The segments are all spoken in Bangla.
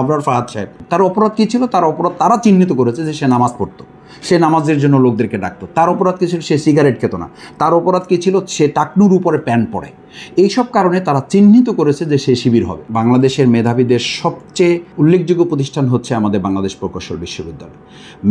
আবরার ফাহাদ সাহেব তার অপরাধ কী ছিল তার অপরাধ তারা চিহ্নিত করেছে যে সে নামাজ পড়তো সে নামাজের জন্য লোকদেরকে ডাকতো তার অপরাধ কী ছিল সে সিগারেট খেত না তার অপরাধ কি ছিল সে টাকনুর উপরে প্যান্ট পরে এইসব কারণে তারা চিহ্নিত করেছে যে সে শিবির হবে বাংলাদেশের মেধাবীদের সবচেয়ে উল্লেখযোগ্য প্রতিষ্ঠান হচ্ছে আমাদের বাংলাদেশ প্রকৌশল বিশ্ববিদ্যালয়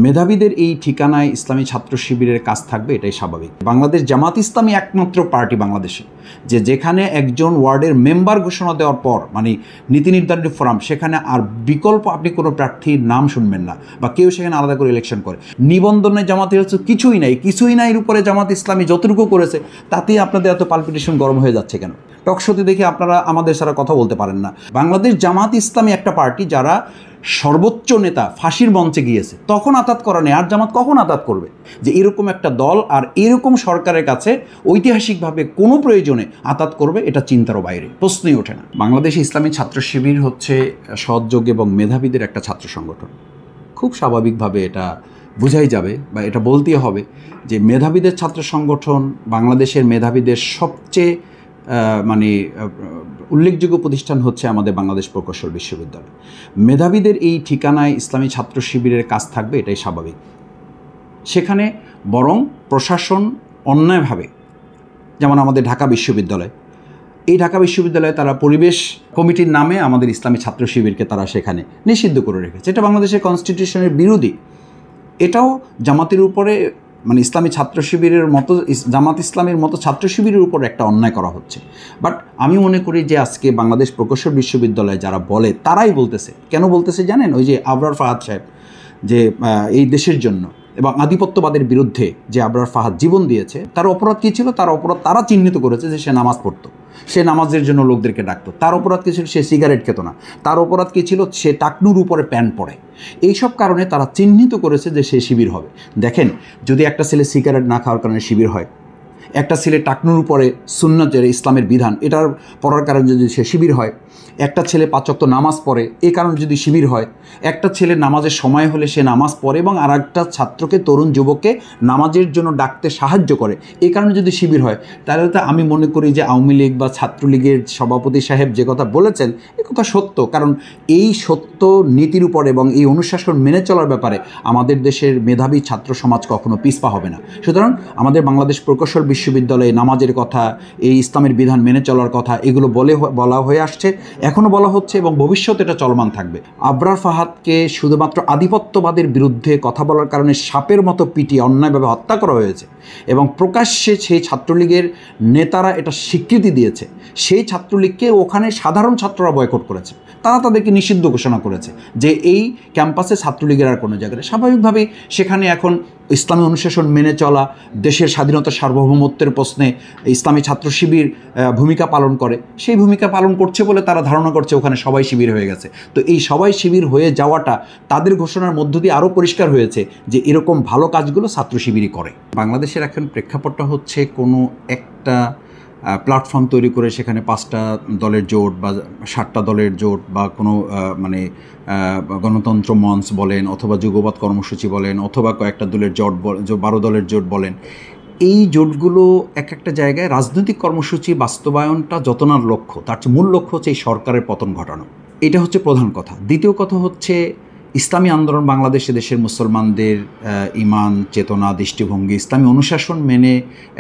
মেধাবীদের এই ঠিকানায় ইসলামী ছাত্র শিবিরের কাজ থাকবে এটাই স্বাভাবিক বাংলাদেশ জামাত ইসলামী একমাত্র পার্টি বাংলাদেশে যে যেখানে একজন ওয়ার্ডের মেম্বার ঘোষণা দেওয়ার পর মানে নীতি নির্ধারণী ফোরাম সেখানে আর বিকল্প আপনি কোনো প্রার্থীর নাম শুনবেন না বা কেউ সেখানে আলাদা করে ইলেকশন করে নিবন্ধনে জামাতে হচ্ছে কিছুই নাই কিছুই নাই উপরে জামাত ইসলামী যতটুকু করেছে তাতেই আপনাদের এত পালপিটেশন গরম হয়ে যাচ্ছে কেন টকশোতে দেখে আপনারা আমাদের সারা কথা বলতে পারেন না বাংলাদেশ জামাত ইসলামী একটা পার্টি যারা সর্বোচ্চ নেতা ফাঁসির মঞ্চে গিয়েছে তখন আতাত করা নেই আর জামাত কখন আতাত করবে যে এরকম একটা দল আর এরকম সরকারের কাছে ঐতিহাসিকভাবে কোনো প্রয়োজনে আতাত করবে এটা চিন্তারও বাইরে প্রশ্নই ওঠে না বাংলাদেশে ইসলামী ছাত্র শিবির হচ্ছে সৎযোগ্য এবং মেধাবীদের একটা ছাত্র সংগঠন খুব স্বাভাবিকভাবে এটা বোঝাই যাবে বা এটা বলতে হবে যে মেধাবীদের ছাত্র সংগঠন বাংলাদেশের মেধাবীদের সবচেয়ে মানে উল্লেখযোগ্য প্রতিষ্ঠান হচ্ছে আমাদের বাংলাদেশ প্রকৌশল বিশ্ববিদ্যালয় মেধাবীদের এই ঠিকানায় ইসলামী ছাত্র শিবিরের কাজ থাকবে এটাই স্বাভাবিক সেখানে বরং প্রশাসন অন্যায়ভাবে যেমন আমাদের ঢাকা বিশ্ববিদ্যালয় এই ঢাকা বিশ্ববিদ্যালয়ে তারা পরিবেশ কমিটির নামে আমাদের ইসলামী ছাত্র শিবিরকে তারা সেখানে নিষিদ্ধ করে রেখেছে এটা বাংলাদেশের কনস্টিটিউশনের বিরোধী এটাও জামাতের উপরে মানে ইসলামী ছাত্র শিবিরের মতো জামাত ইসলামের মতো ছাত্র শিবিরের উপর একটা অন্যায় করা হচ্ছে বাট আমি মনে করি যে আজকে বাংলাদেশ প্রকৌশল বিশ্ববিদ্যালয়ে যারা বলে তারাই বলতেছে কেন বলতেছে জানেন ওই যে আবরার ফাহাদ সাহেব যে এই দেশের জন্য এবং আধিপত্যবাদের বিরুদ্ধে যে আবরার ফাহাদ জীবন দিয়েছে তার অপরাধ কী ছিল তার অপরাধ তারা চিহ্নিত করেছে যে সে নামাজ পড়তো সে নামাজের জন্য লোকদেরকে ডাকতো তার অপরাধ কী ছিল সে সিগারেট খেত না তার অপরাধ কী ছিল সে টাকনুর উপরে প্যান পড়ে এইসব কারণে তারা চিহ্নিত করেছে যে সে শিবির হবে দেখেন যদি একটা ছেলে সিগারেট না খাওয়ার কারণে শিবির হয় একটা ছেলে টাকনুর উপরে সুন্নতের ইসলামের বিধান এটার পড়ার কারণে যদি সে শিবির হয় একটা ছেলে পাঁচক্ত নামাজ পড়ে এ কারণে যদি শিবির হয় একটা ছেলে নামাজের সময় হলে সে নামাজ পড়ে এবং আর একটা ছাত্রকে তরুণ যুবককে নামাজের জন্য ডাকতে সাহায্য করে এ কারণে যদি শিবির হয় তাহলে তো আমি মনে করি যে আওয়ামী লীগ বা ছাত্রলীগের সভাপতি সাহেব যে কথা বলেছেন এ কথা সত্য কারণ এই সত্য নীতির উপরে এবং এই অনুশাসন মেনে চলার ব্যাপারে আমাদের দেশের মেধাবী ছাত্র সমাজ কখনো পিসপা হবে না সুতরাং আমাদের বাংলাদেশ প্রকৌশল বিশ্ববিদ্যালয়ে নামাজের কথা এই ইসলামের বিধান মেনে চলার কথা এগুলো বলে বলা হয়ে আসছে এখনও বলা হচ্ছে এবং ভবিষ্যতে এটা চলমান থাকবে আবরার ফাহাদকে শুধুমাত্র আধিপত্যবাদের বিরুদ্ধে কথা বলার কারণে সাপের মতো পিটি অন্যায়ভাবে হত্যা করা হয়েছে এবং প্রকাশ্যে সেই ছাত্রলীগের নেতারা এটা স্বীকৃতি দিয়েছে সেই ছাত্রলীগকে ওখানে সাধারণ ছাত্ররা বয়কট করেছে তারা তাদেরকে নিষিদ্ধ ঘোষণা করেছে যে এই ক্যাম্পাসে ছাত্রলীগের আর কোনো জায়গায় স্বাভাবিকভাবে সেখানে এখন ইসলামী অনুশাসন মেনে চলা দেশের স্বাধীনতা সার্বভৌমত্বের প্রশ্নে ইসলামী ছাত্র শিবির ভূমিকা পালন করে সেই ভূমিকা পালন করছে বলে তারা ধারণা করছে ওখানে সবাই শিবির হয়ে গেছে তো এই সবাই শিবির হয়ে যাওয়াটা তাদের ঘোষণার মধ্য দিয়ে আরও পরিষ্কার হয়েছে যে এরকম ভালো কাজগুলো ছাত্র শিবিরই করে বাংলাদেশের এখন প্রেক্ষাপটটা হচ্ছে কোনো একটা প্ল্যাটফর্ম তৈরি করে সেখানে পাঁচটা দলের জোট বা সাতটা দলের জোট বা কোনো মানে গণতন্ত্র মঞ্চ বলেন অথবা যুগবাদ কর্মসূচি বলেন অথবা কয়েকটা দলের জোট বারো দলের জোট বলেন এই জোটগুলো এক একটা জায়গায় রাজনৈতিক কর্মসূচি বাস্তবায়নটা যতনার লক্ষ্য তার মূল লক্ষ্য হচ্ছে এই সরকারের পতন ঘটানো এটা হচ্ছে প্রধান কথা দ্বিতীয় কথা হচ্ছে ইসলামী আন্দোলন বাংলাদেশে দেশের মুসলমানদের ইমান চেতনা দৃষ্টিভঙ্গি ইসলামী অনুশাসন মেনে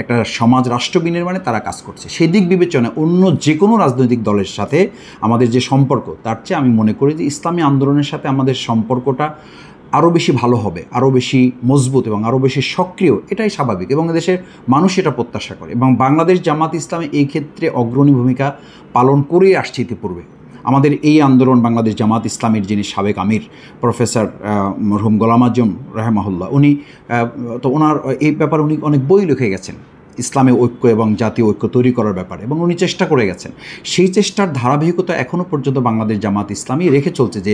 একটা সমাজ রাষ্ট্র বিনির্মাণে তারা কাজ করছে সেই দিক বিবেচনায় অন্য যে কোনো রাজনৈতিক দলের সাথে আমাদের যে সম্পর্ক তার চেয়ে আমি মনে করি যে ইসলামী আন্দোলনের সাথে আমাদের সম্পর্কটা আরও বেশি ভালো হবে আরও বেশি মজবুত এবং আরও বেশি সক্রিয় এটাই স্বাভাবিক এবং দেশের মানুষ এটা প্রত্যাশা করে এবং বাংলাদেশ জামাত ইসলামে এই ক্ষেত্রে অগ্রণী ভূমিকা পালন করেই আসছে ইতিপূর্বে আমাদের এই আন্দোলন বাংলাদেশ জামাত ইসলামের যিনি সাবেক আমির প্রফেসর মরহুম গোলাম আজম রহমাহুল্লাহ উনি তো ওনার এই ব্যাপারে উনি অনেক বই লিখে গেছেন ইসলামী ঐক্য এবং জাতীয় ঐক্য তৈরি করার ব্যাপারে এবং উনি চেষ্টা করে গেছেন সেই চেষ্টার ধারাবাহিকতা এখনও পর্যন্ত বাংলাদেশ জামাত ইসলামী রেখে চলছে যে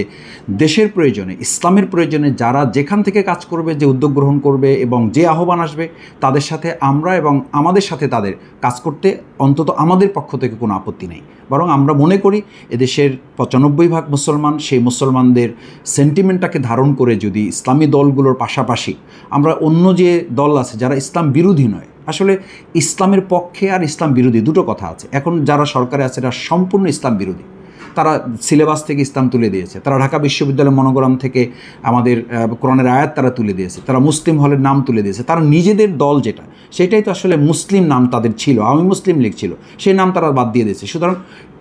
দেশের প্রয়োজনে ইসলামের প্রয়োজনে যারা যেখান থেকে কাজ করবে যে উদ্যোগ গ্রহণ করবে এবং যে আহ্বান আসবে তাদের সাথে আমরা এবং আমাদের সাথে তাদের কাজ করতে অন্তত আমাদের পক্ষ থেকে কোনো আপত্তি নেই বরং আমরা মনে করি এদেশের পঁচানব্বই ভাগ মুসলমান সেই মুসলমানদের সেন্টিমেন্টটাকে ধারণ করে যদি ইসলামী দলগুলোর পাশাপাশি আমরা অন্য যে দল আছে যারা ইসলাম বিরোধী নয় আসলে ইসলামের পক্ষে আর ইসলাম বিরোধী দুটো কথা আছে এখন যারা সরকারে আছে তারা সম্পূর্ণ ইসলাম বিরোধী তারা সিলেবাস থেকে ইসলাম তুলে দিয়েছে তারা ঢাকা বিশ্ববিদ্যালয় মনোগ্রাম থেকে আমাদের কোরআনের আয়াত তারা তুলে দিয়েছে তারা মুসলিম হলের নাম তুলে দিয়েছে তারা নিজেদের দল যেটা সেটাই তো আসলে মুসলিম নাম তাদের ছিল আমি মুসলিম লীগ ছিল সেই নাম তারা বাদ দিয়ে দিয়েছে সুতরাং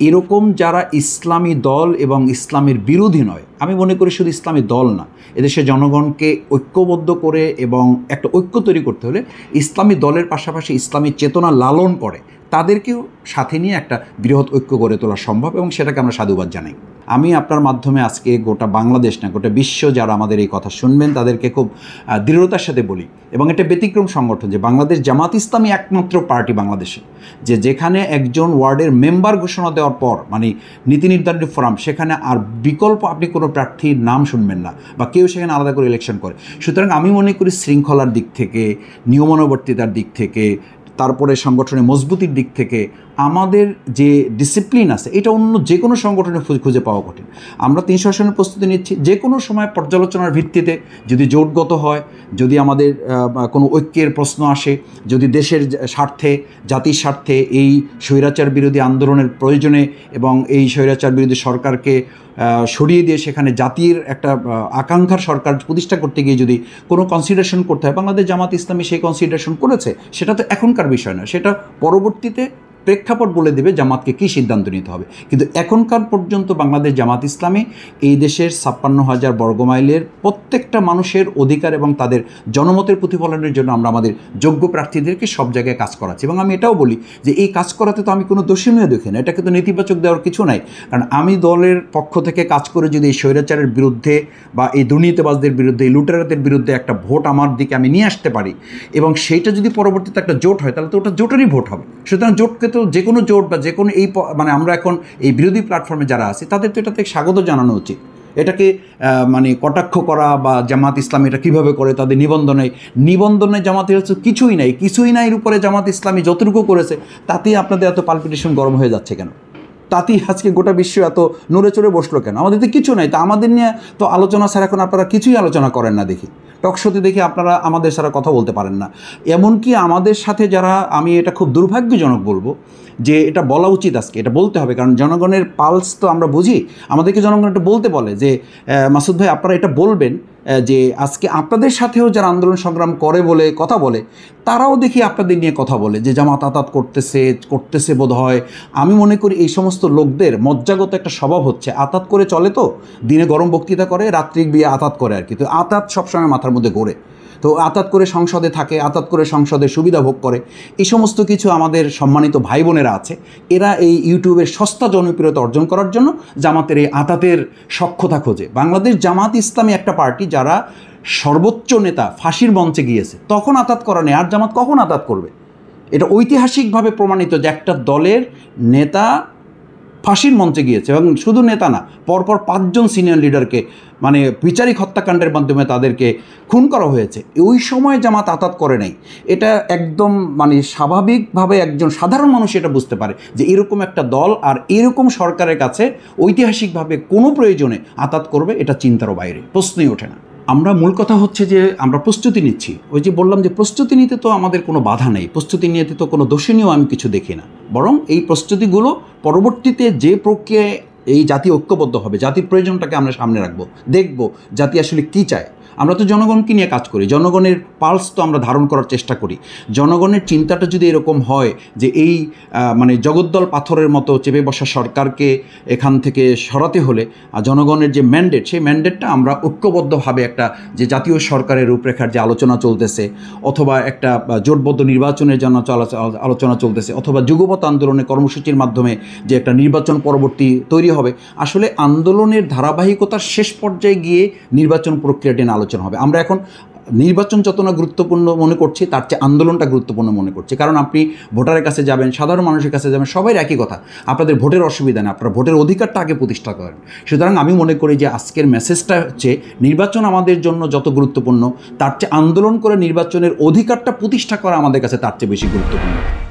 এরকম যারা ইসলামী দল এবং ইসলামের বিরোধী নয় আমি মনে করি শুধু ইসলামী দল না এদেশের জনগণকে ঐক্যবদ্ধ করে এবং একটা ঐক্য তৈরি করতে হলে ইসলামী দলের পাশাপাশি ইসলামী চেতনা লালন করে তাদেরকেও সাথে নিয়ে একটা বৃহৎ ঐক্য গড়ে তোলা সম্ভব এবং সেটাকে আমরা সাধুবাদ জানাই আমি আপনার মাধ্যমে আজকে গোটা বাংলাদেশ না গোটা বিশ্ব যারা আমাদের এই কথা শুনবেন তাদেরকে খুব দৃঢ়তার সাথে বলি এবং এটা ব্যতিক্রম সংগঠন যে বাংলাদেশ জামাত ইসলামী একমাত্র পার্টি বাংলাদেশে যে যেখানে একজন ওয়ার্ডের মেম্বার ঘোষণা দেওয়ার পর মানে নীতি নির্ধারণী ফোরাম সেখানে আর বিকল্প আপনি কোনো প্রার্থীর নাম শুনবেন না বা কেউ সেখানে আলাদা করে ইলেকশন করে সুতরাং আমি মনে করি শৃঙ্খলার দিক থেকে নিয়মানুবর্তিতার দিক থেকে তারপরে সংগঠনের মজবুতির দিক থেকে আমাদের যে ডিসিপ্লিন আছে এটা অন্য যে কোনো সংগঠনে খুঁজে পাওয়া কঠিন আমরা তিনশো আসনের প্রস্তুতি নিচ্ছি যে কোনো সময় পর্যালোচনার ভিত্তিতে যদি জোটগত হয় যদি আমাদের কোনো ঐক্যের প্রশ্ন আসে যদি দেশের স্বার্থে জাতির স্বার্থে এই স্বৈরাচার বিরোধী আন্দোলনের প্রয়োজনে এবং এই স্বৈরাচার বিরোধী সরকারকে সরিয়ে দিয়ে সেখানে জাতির একটা আকাঙ্ক্ষার সরকার প্রতিষ্ঠা করতে গিয়ে যদি কোনো কনসিডারেশন করতে হয় বাংলাদেশ জামাত ইসলামী সেই কনসিডারেশন করেছে সেটা তো এখনকার বিষয় না সেটা পরবর্তীতে প্রেক্ষাপট বলে দেবে জামাতকে কী সিদ্ধান্ত নিতে হবে কিন্তু এখনকার পর্যন্ত বাংলাদেশ জামাত ইসলামে এই দেশের ছাপ্পান্ন হাজার বর্গমাইলের প্রত্যেকটা মানুষের অধিকার এবং তাদের জনমতের প্রতিফলনের জন্য আমরা আমাদের যোগ্য প্রার্থীদেরকে সব জায়গায় কাজ করাচ্ছি এবং আমি এটাও বলি যে এই কাজ করাতে তো আমি কোনো দোষী নিয়ে দেখি না এটা কিন্তু নেতিবাচক দেওয়ার কিছু নাই কারণ আমি দলের পক্ষ থেকে কাজ করে যদি এই স্বৈরাচারের বিরুদ্ধে বা এই দুর্নীতিবাজদের বিরুদ্ধে এই লুটেরাদের বিরুদ্ধে একটা ভোট আমার দিকে আমি নিয়ে আসতে পারি এবং সেইটা যদি পরবর্তীতে একটা জোট হয় তাহলে তো ওটা জোটেরই ভোট হবে সুতরাং জোটকে তো যে কোনো জোট বা যে কোনো এই মানে আমরা এখন এই বিরোধী প্ল্যাটফর্মে যারা আছি তাদের তো এটাতে স্বাগত জানানো উচিত এটাকে মানে কটাক্ষ করা বা জামাত ইসলাম এটা কীভাবে করে তাদের নিবন্ধনে নিবন্ধনে জামাতের হচ্ছে কিছুই নাই কিছুই নাই এর উপরে জামাত ইসলামী যতটুকু করেছে তাতেই আপনাদের এত পালপিটেশন গরম হয়ে যাচ্ছে কেন তাতেই আজকে গোটা বিশ্ব এত নড়ে চড়ে বসলো কেন আমাদের তো কিছু নাই তো আমাদের নিয়ে তো আলোচনা স্যার এখন আপনারা কিছুই আলোচনা করেন না দেখি টকশোতে দেখি আপনারা আমাদের সারা কথা বলতে পারেন না এমনকি আমাদের সাথে যারা আমি এটা খুব দুর্ভাগ্যজনক বলবো যে এটা বলা উচিত আজকে এটা বলতে হবে কারণ জনগণের পালস তো আমরা বুঝি আমাদেরকে জনগণ এটা বলতে বলে যে মাসুদ ভাই আপনারা এটা বলবেন যে আজকে আপনাদের সাথেও যারা আন্দোলন সংগ্রাম করে বলে কথা বলে তারাও দেখি আপনাদের নিয়ে কথা বলে যে জামাত আতাত করতেছে করতেছে বোধ হয় আমি মনে করি এই সমস্ত লোকদের মজ্জাগত একটা স্বভাব হচ্ছে আতাত করে চলে তো দিনে গরম বক্তৃতা করে রাত্রিক বিয়ে আতাত করে আর কি তো আতাত সবসময় মাথার মধ্যে গড়ে তো আতাত করে সংসদে থাকে আতাত করে সংসদে সুবিধা ভোগ করে এই সমস্ত কিছু আমাদের সম্মানিত ভাই বোনেরা আছে এরা এই ইউটিউবের সস্তা জনপ্রিয়তা অর্জন করার জন্য জামাতের এই আতাতের সক্ষতা খোঁজে বাংলাদেশ জামাত ইসলামী একটা পার্টি যারা সর্বোচ্চ নেতা ফাঁসির মঞ্চে গিয়েছে তখন আতাত করা নেই আর জামাত কখন আতাত করবে এটা ঐতিহাসিকভাবে প্রমাণিত যে একটা দলের নেতা ফাঁসির মঞ্চে গিয়েছে এবং শুধু নেতা না পরপর পাঁচজন সিনিয়র লিডারকে মানে বিচারিক হত্যাকাণ্ডের মাধ্যমে তাদেরকে খুন করা হয়েছে ওই সময় জামাত আতাত করে নাই এটা একদম মানে স্বাভাবিকভাবে একজন সাধারণ মানুষ এটা বুঝতে পারে যে এরকম একটা দল আর এরকম সরকারের কাছে ঐতিহাসিকভাবে কোনো প্রয়োজনে আতাত করবে এটা চিন্তারও বাইরে প্রশ্নই ওঠে না আমরা মূল কথা হচ্ছে যে আমরা প্রস্তুতি নিচ্ছি ওই যে বললাম যে প্রস্তুতি নিতে তো আমাদের কোনো বাধা নেই প্রস্তুতি নিতে তো কোনো দোষণীয় আমি কিছু দেখি না বরং এই প্রস্তুতিগুলো পরবর্তীতে যে প্রক্রিয়ায় এই জাতি ঐক্যবদ্ধ হবে জাতির প্রয়োজনটাকে আমরা সামনে রাখবো দেখব জাতি আসলে কী চায় আমরা তো জনগণকে নিয়ে কাজ করি জনগণের পালস তো আমরা ধারণ করার চেষ্টা করি জনগণের চিন্তাটা যদি এরকম হয় যে এই মানে জগদ্দল পাথরের মতো চেপে বসা সরকারকে এখান থেকে সরাতে হলে জনগণের যে ম্যান্ডেট সেই ম্যান্ডেটটা আমরা ঐক্যবদ্ধভাবে একটা যে জাতীয় সরকারের রূপরেখার যে আলোচনা চলতেছে অথবা একটা জোটবদ্ধ নির্বাচনের জন্য আলোচনা চলতেছে অথবা যুগপথ আন্দোলনের কর্মসূচির মাধ্যমে যে একটা নির্বাচন পরবর্তী তৈরি হবে আসলে আন্দোলনের ধারাবাহিকতার শেষ পর্যায়ে গিয়ে নির্বাচন প্রক্রিয়াটি আলোচনা আলোচনা হবে আমরা এখন নির্বাচন যত না গুরুত্বপূর্ণ মনে করছি তার চেয়ে আন্দোলনটা গুরুত্বপূর্ণ মনে করছি কারণ আপনি ভোটারের কাছে যাবেন সাধারণ মানুষের কাছে যাবেন সবাই একই কথা আপনাদের ভোটের অসুবিধা নেই আপনারা ভোটের অধিকারটা আগে প্রতিষ্ঠা করেন সুতরাং আমি মনে করি যে আজকের মেসেজটা হচ্ছে নির্বাচন আমাদের জন্য যত গুরুত্বপূর্ণ তার চেয়ে আন্দোলন করে নির্বাচনের অধিকারটা প্রতিষ্ঠা করা আমাদের কাছে তার চেয়ে বেশি গুরুত্বপূর্ণ